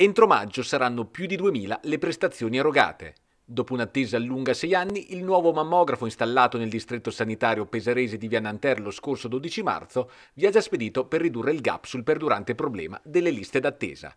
Entro maggio saranno più di 2.000 le prestazioni erogate. Dopo un'attesa lunga sei anni, il nuovo mammografo installato nel distretto sanitario pesarese di Via Nanterre lo scorso 12 marzo vi ha già spedito per ridurre il gap sul perdurante problema delle liste d'attesa.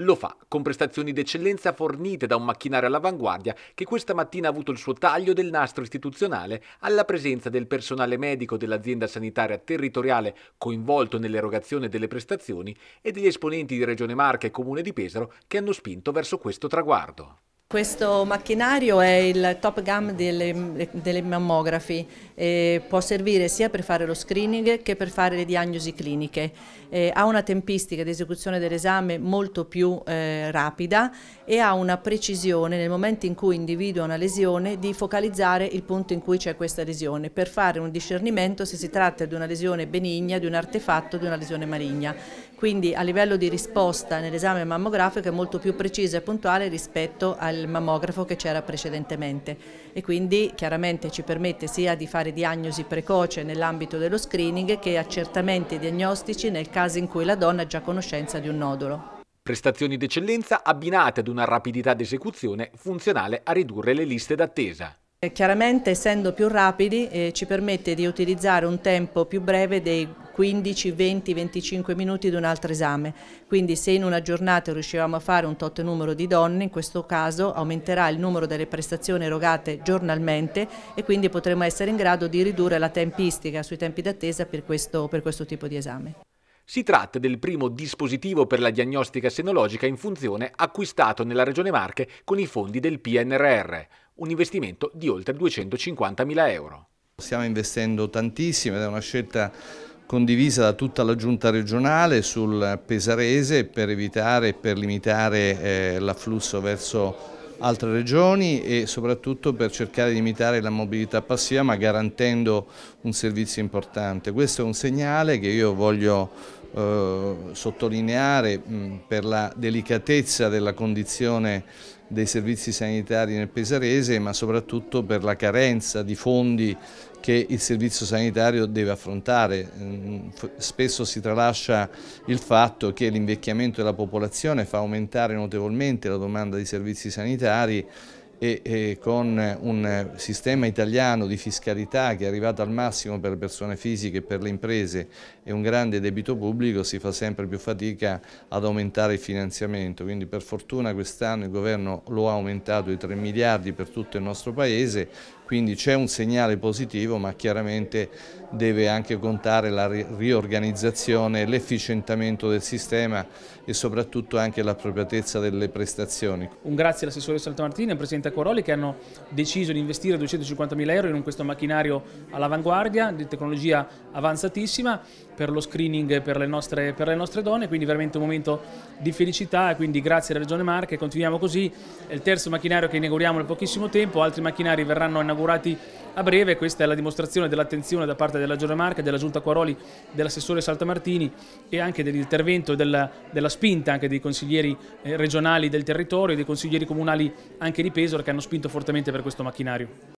Lo fa con prestazioni d'eccellenza fornite da un macchinario all'avanguardia che questa mattina ha avuto il suo taglio del nastro istituzionale alla presenza del personale medico dell'azienda sanitaria territoriale coinvolto nell'erogazione delle prestazioni e degli esponenti di Regione Marca e Comune di Pesaro che hanno spinto verso questo traguardo. Questo macchinario è il top gum delle, delle mammografi, eh, può servire sia per fare lo screening che per fare le diagnosi cliniche. Eh, ha una tempistica di esecuzione dell'esame molto più eh, rapida e ha una precisione nel momento in cui individua una lesione di focalizzare il punto in cui c'è questa lesione per fare un discernimento se si tratta di una lesione benigna, di un artefatto, di una lesione maligna. Quindi a livello di risposta nell'esame mammografico è molto più precisa e puntuale rispetto al al mammografo che c'era precedentemente e quindi chiaramente ci permette sia di fare diagnosi precoce nell'ambito dello screening che accertamenti diagnostici nel caso in cui la donna ha già conoscenza di un nodulo. Prestazioni d'eccellenza abbinate ad una rapidità d'esecuzione funzionale a ridurre le liste d'attesa. Chiaramente essendo più rapidi eh, ci permette di utilizzare un tempo più breve dei 15, 20, 25 minuti di un altro esame. Quindi se in una giornata riuscivamo a fare un tot numero di donne, in questo caso aumenterà il numero delle prestazioni erogate giornalmente e quindi potremo essere in grado di ridurre la tempistica sui tempi d'attesa per questo, per questo tipo di esame. Si tratta del primo dispositivo per la diagnostica senologica in funzione acquistato nella Regione Marche con i fondi del PNRR, un investimento di oltre 250 mila euro. Stiamo investendo tantissimo ed è una scelta condivisa da tutta la giunta regionale sul Pesarese per evitare e per limitare eh, l'afflusso verso altre regioni e soprattutto per cercare di limitare la mobilità passiva ma garantendo un servizio importante. Questo è un segnale che io voglio eh, sottolineare mh, per la delicatezza della condizione dei servizi sanitari nel Pesarese ma soprattutto per la carenza di fondi che il servizio sanitario deve affrontare. Mm, spesso si tralascia il fatto che l'invecchiamento della popolazione fa aumentare notevolmente la domanda di servizi sanitari e, con un sistema italiano di fiscalità che è arrivato al massimo per le persone fisiche e per le imprese e un grande debito pubblico si fa sempre più fatica ad aumentare il finanziamento, quindi per fortuna quest'anno il governo lo ha aumentato di 3 miliardi per tutto il nostro paese, quindi c'è un segnale positivo ma chiaramente deve anche contare la riorganizzazione, l'efficientamento del sistema e soprattutto anche l'appropriatezza delle prestazioni. Un grazie all'assessore Saltamartini, Presidente Tecnica Corolli che hanno deciso di investire 250.000 euro in questo macchinario all'avanguardia di tecnologia avanzatissima per lo screening per le, nostre, per le nostre donne, quindi veramente un momento di felicità e quindi grazie alla Regione Marche, continuiamo così, è il terzo macchinario che inauguriamo in pochissimo tempo, altri macchinari verranno inaugurati a breve, questa è la dimostrazione dell'attenzione da parte della Regione Marche, della Giunta Quaroli, dell'assessore Saltamartini e anche dell'intervento e della, della, spinta anche dei consiglieri eh, regionali del territorio e dei consiglieri comunali anche di peso Windsor che hanno spinto fortemente per questo macchinario.